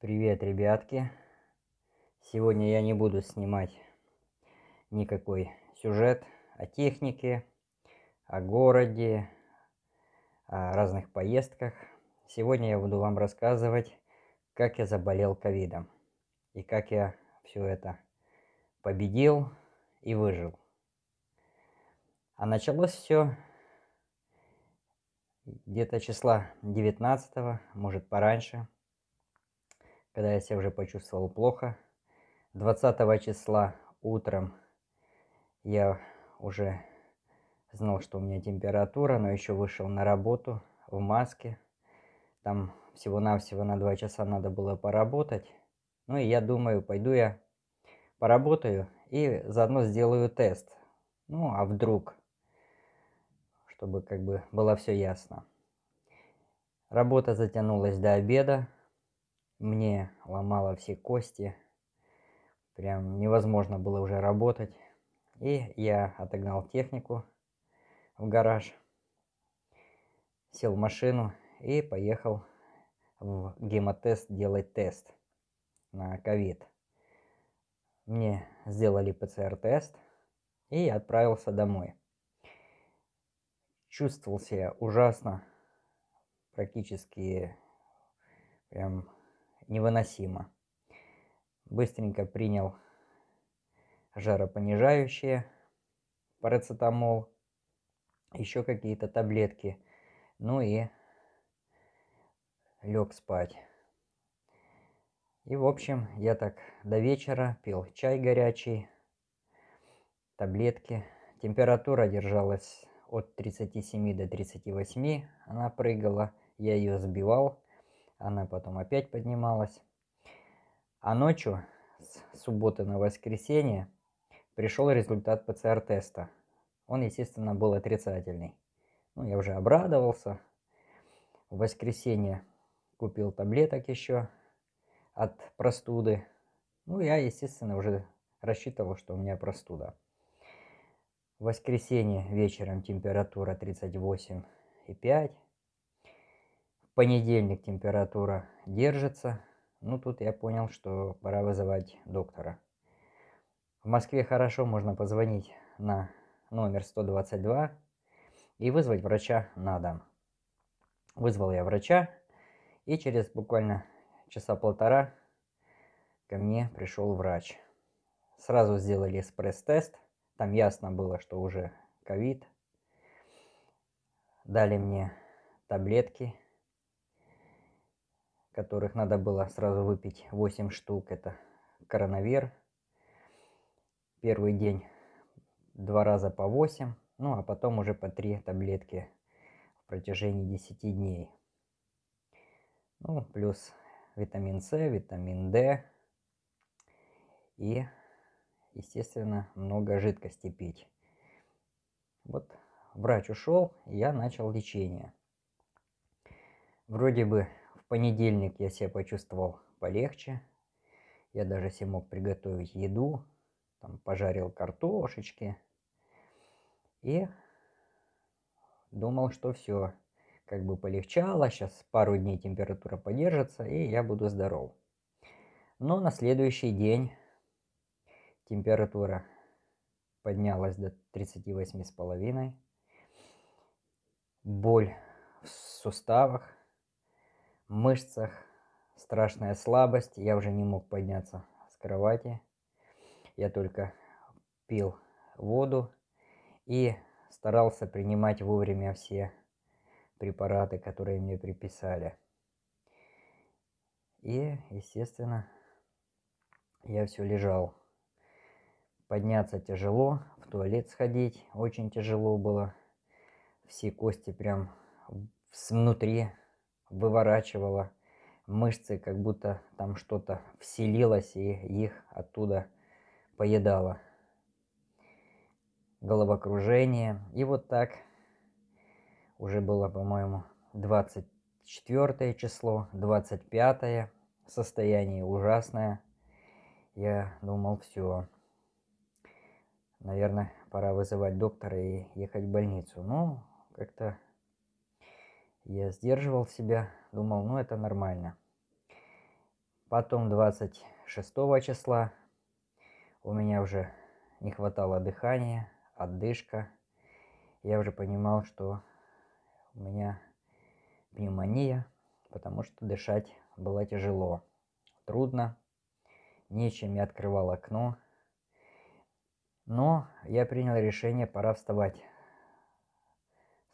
Привет, ребятки. Сегодня я не буду снимать никакой сюжет о технике, о городе, о разных поездках. Сегодня я буду вам рассказывать, как я заболел ковидом и как я все это победил и выжил. А началось все где-то числа 19, может пораньше – когда я себя уже почувствовал плохо. 20 числа утром я уже знал, что у меня температура, но еще вышел на работу в маске. Там всего-навсего на 2 часа надо было поработать. Ну и я думаю, пойду я поработаю и заодно сделаю тест. Ну, а вдруг, чтобы как бы было все ясно. Работа затянулась до обеда, мне ломало все кости. Прям невозможно было уже работать. И я отогнал технику в гараж, сел в машину и поехал в гемотест делать тест на ковид. Мне сделали ПЦР-тест и я отправился домой. Чувствовал себя ужасно, практически прям невыносимо. Быстренько принял жаропонижающие, парацетамол, еще какие-то таблетки. Ну и лег спать. И, в общем, я так до вечера пил чай горячий, таблетки. Температура держалась от 37 до 38, она прыгала, я ее сбивал она потом опять поднималась. А ночью, с субботы на воскресенье, пришел результат ПЦР-теста. Он, естественно, был отрицательный. Ну, я уже обрадовался. В воскресенье купил таблеток еще от простуды. Ну, я, естественно, уже рассчитывал, что у меня простуда. В воскресенье вечером температура 38,5 понедельник температура держится. Ну, тут я понял, что пора вызывать доктора. В Москве хорошо можно позвонить на номер 122 и вызвать врача на дом. Вызвал я врача, и через буквально часа полтора ко мне пришел врач. Сразу сделали экспресс-тест, там ясно было, что уже ковид. Дали мне таблетки которых надо было сразу выпить 8 штук. Это коронавир. Первый день два раза по 8, ну а потом уже по 3 таблетки в протяжении 10 дней. Ну, плюс витамин С, витамин D и, естественно, много жидкости пить. Вот врач ушел, я начал лечение. Вроде бы понедельник я себя почувствовал полегче. Я даже себе мог приготовить еду, там пожарил картошечки. И думал, что все, как бы полегчало, сейчас пару дней температура подержится, и я буду здоров. Но на следующий день температура поднялась до 38,5. Боль в суставах, мышцах страшная слабость. Я уже не мог подняться с кровати. Я только пил воду и старался принимать вовремя все препараты, которые мне приписали. И, естественно, я все лежал. Подняться тяжело, в туалет сходить очень тяжело было. Все кости прям внутри выворачивало мышцы, как будто там что-то вселилось и их оттуда поедало. Головокружение. И вот так уже было, по-моему, 24 число, 25 -е. состояние ужасное. Я думал, все, наверное, пора вызывать доктора и ехать в больницу. Но ну, как-то я сдерживал себя, думал, ну это нормально. Потом 26 числа у меня уже не хватало дыхания, отдышка. Я уже понимал, что у меня пневмония, потому что дышать было тяжело, трудно. Нечем я открывал окно. Но я принял решение, пора вставать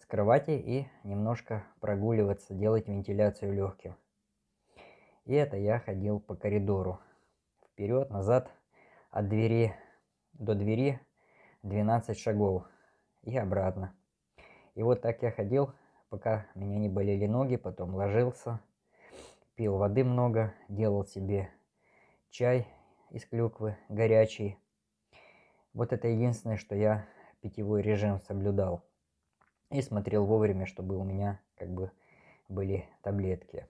с кровати и немножко прогуливаться, делать вентиляцию легким. И это я ходил по коридору. Вперед, назад, от двери до двери 12 шагов и обратно. И вот так я ходил, пока меня не болели ноги, потом ложился, пил воды много, делал себе чай из клюквы горячий. Вот это единственное, что я питьевой режим соблюдал и смотрел вовремя, чтобы у меня как бы были таблетки.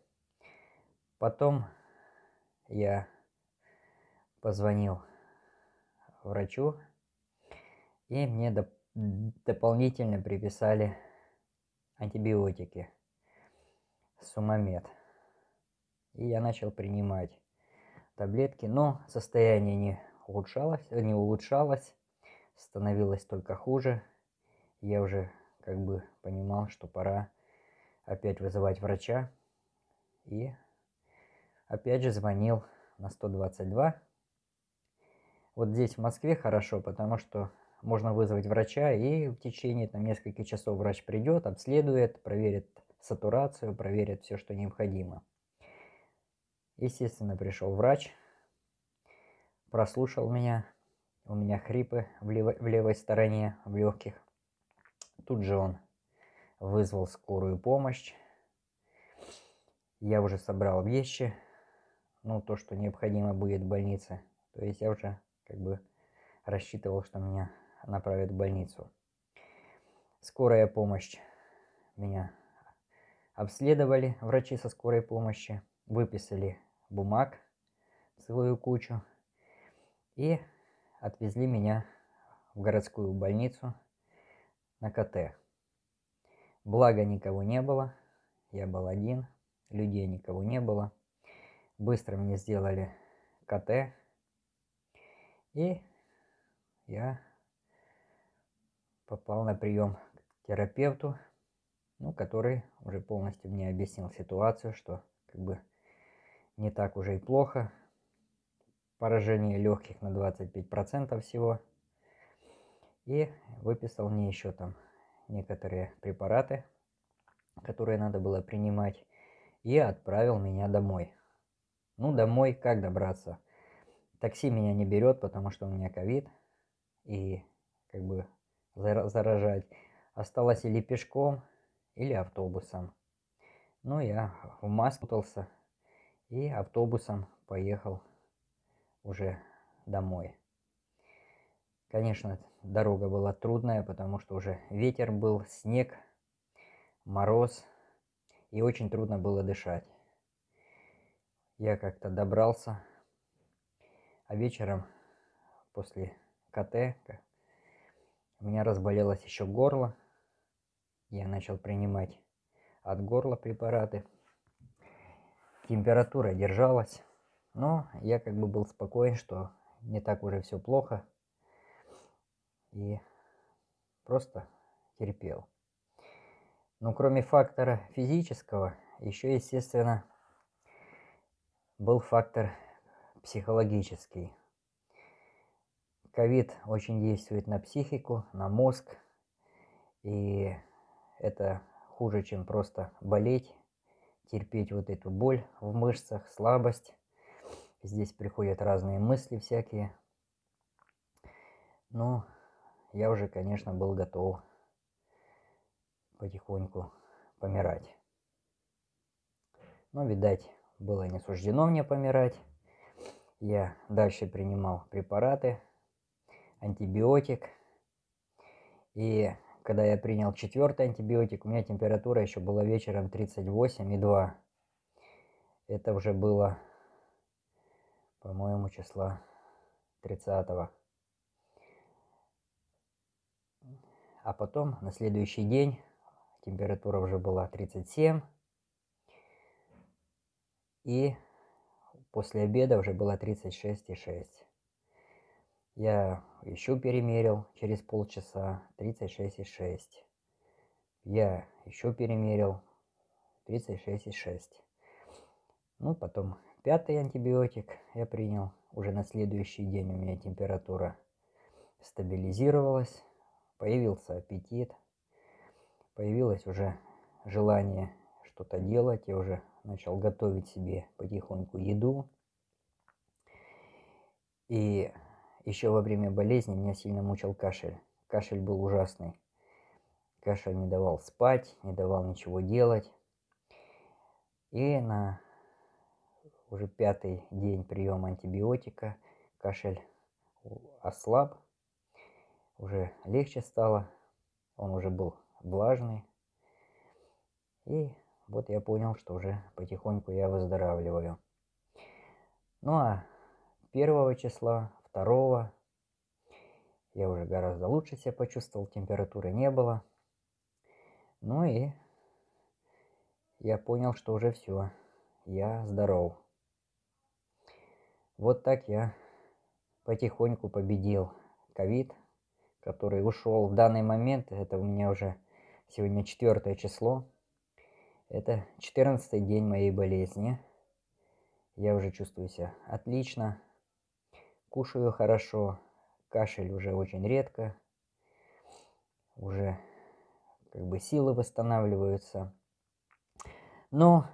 Потом я позвонил врачу, и мне доп дополнительно приписали антибиотики Сумамед. И я начал принимать таблетки, но состояние не улучшалось, не улучшалось, становилось только хуже. Я уже как бы понимал, что пора опять вызывать врача. И опять же звонил на 122. Вот здесь в Москве хорошо, потому что можно вызвать врача, и в течение там, нескольких часов врач придет, обследует, проверит сатурацию, проверит все, что необходимо. Естественно, пришел врач, прослушал меня, у меня хрипы в, лево- в левой стороне, в легких. Тут же он вызвал скорую помощь. Я уже собрал вещи, ну, то, что необходимо будет в больнице. То есть я уже как бы рассчитывал, что меня направят в больницу. Скорая помощь меня обследовали, врачи со скорой помощи, выписали бумаг свою кучу и отвезли меня в городскую больницу – на КТ. Благо никого не было, я был один, людей никого не было. Быстро мне сделали КТ, и я попал на прием к терапевту, ну, который уже полностью мне объяснил ситуацию, что как бы не так уже и плохо. Поражение легких на 25% всего – и выписал мне еще там некоторые препараты, которые надо было принимать, и отправил меня домой. Ну, домой как добраться? Такси меня не берет, потому что у меня ковид, и как бы заражать. Осталось или пешком, или автобусом. Ну, я в маску путался и автобусом поехал уже домой. Конечно, Дорога была трудная, потому что уже ветер был, снег, мороз, и очень трудно было дышать. Я как-то добрался, а вечером после КТ у меня разболелось еще горло. Я начал принимать от горла препараты. Температура держалась, но я как бы был спокоен, что не так уже все плохо – и просто терпел. Но кроме фактора физического, еще, естественно, был фактор психологический. Ковид очень действует на психику, на мозг, и это хуже, чем просто болеть, терпеть вот эту боль в мышцах, слабость. Здесь приходят разные мысли всякие. Но ну, я уже, конечно, был готов потихоньку помирать. Но, видать, было не суждено мне помирать. Я дальше принимал препараты, антибиотик. И когда я принял четвертый антибиотик, у меня температура еще была вечером 38,2. Это уже было, по-моему, числа 30 А потом на следующий день температура уже была 37. И после обеда уже была 36,6. Я еще перемерил через полчаса 36,6. Я еще перемерил 36,6. Ну, потом пятый антибиотик я принял. Уже на следующий день у меня температура стабилизировалась появился аппетит, появилось уже желание что-то делать. Я уже начал готовить себе потихоньку еду. И еще во время болезни меня сильно мучил кашель. Кашель был ужасный. Кашель не давал спать, не давал ничего делать. И на уже пятый день приема антибиотика кашель ослаб, уже легче стало, он уже был влажный. И вот я понял, что уже потихоньку я выздоравливаю. Ну а первого числа, второго я уже гораздо лучше себя почувствовал, температуры не было. Ну и я понял, что уже все, я здоров. Вот так я потихоньку победил ковид который ушел в данный момент, это у меня уже сегодня четвертое число, это четырнадцатый день моей болезни. Я уже чувствую себя отлично, кушаю хорошо, кашель уже очень редко, уже как бы силы восстанавливаются. Но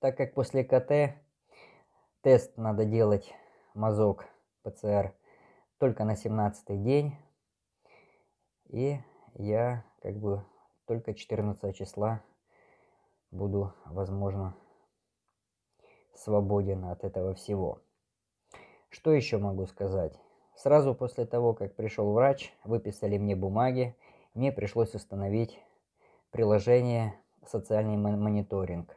так как после КТ тест надо делать, мазок, ПЦР, только на 17 день, и я как бы только 14 числа буду, возможно, свободен от этого всего. Что еще могу сказать? Сразу после того, как пришел врач, выписали мне бумаги, мне пришлось установить приложение «Социальный мониторинг».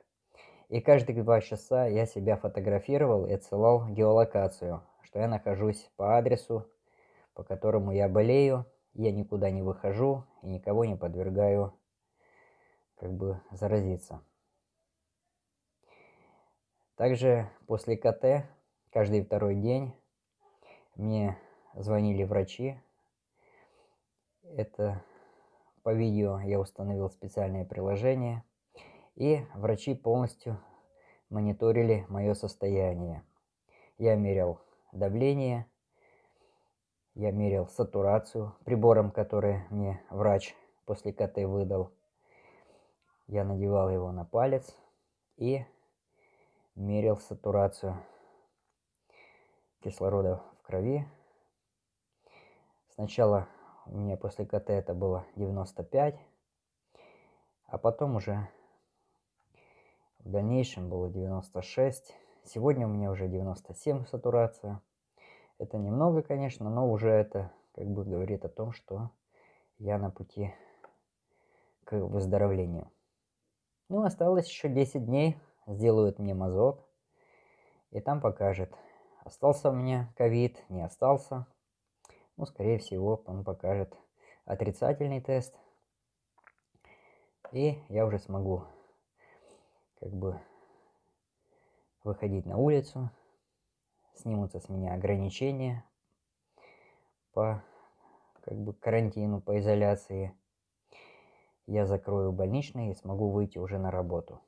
И каждые два часа я себя фотографировал и отсылал геолокацию, что я нахожусь по адресу, по которому я болею, я никуда не выхожу и никого не подвергаю как бы заразиться. Также после КТ каждый второй день мне звонили врачи. Это по видео я установил специальное приложение. И врачи полностью мониторили мое состояние. Я мерял давление, я мерил сатурацию прибором, который мне врач после КТ выдал. Я надевал его на палец и мерил сатурацию кислорода в крови. Сначала у меня после КТ это было 95, а потом уже в дальнейшем было 96. Сегодня у меня уже 97 сатурация. Это немного, конечно, но уже это как бы говорит о том, что я на пути к выздоровлению. Ну, осталось еще 10 дней, сделают мне мазок, и там покажет, остался у меня ковид, не остался. Ну, скорее всего, он покажет отрицательный тест, и я уже смогу как бы выходить на улицу, снимутся с меня ограничения по как бы карантину, по изоляции. Я закрою больничный и смогу выйти уже на работу.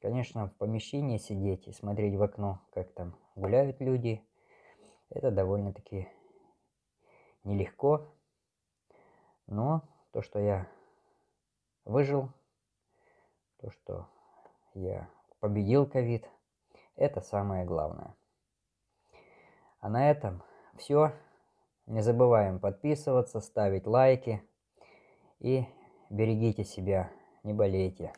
Конечно, в помещении сидеть и смотреть в окно, как там гуляют люди, это довольно-таки нелегко. Но то, что я выжил, то, что я победил ковид, это самое главное. А на этом все. Не забываем подписываться, ставить лайки и берегите себя, не болейте.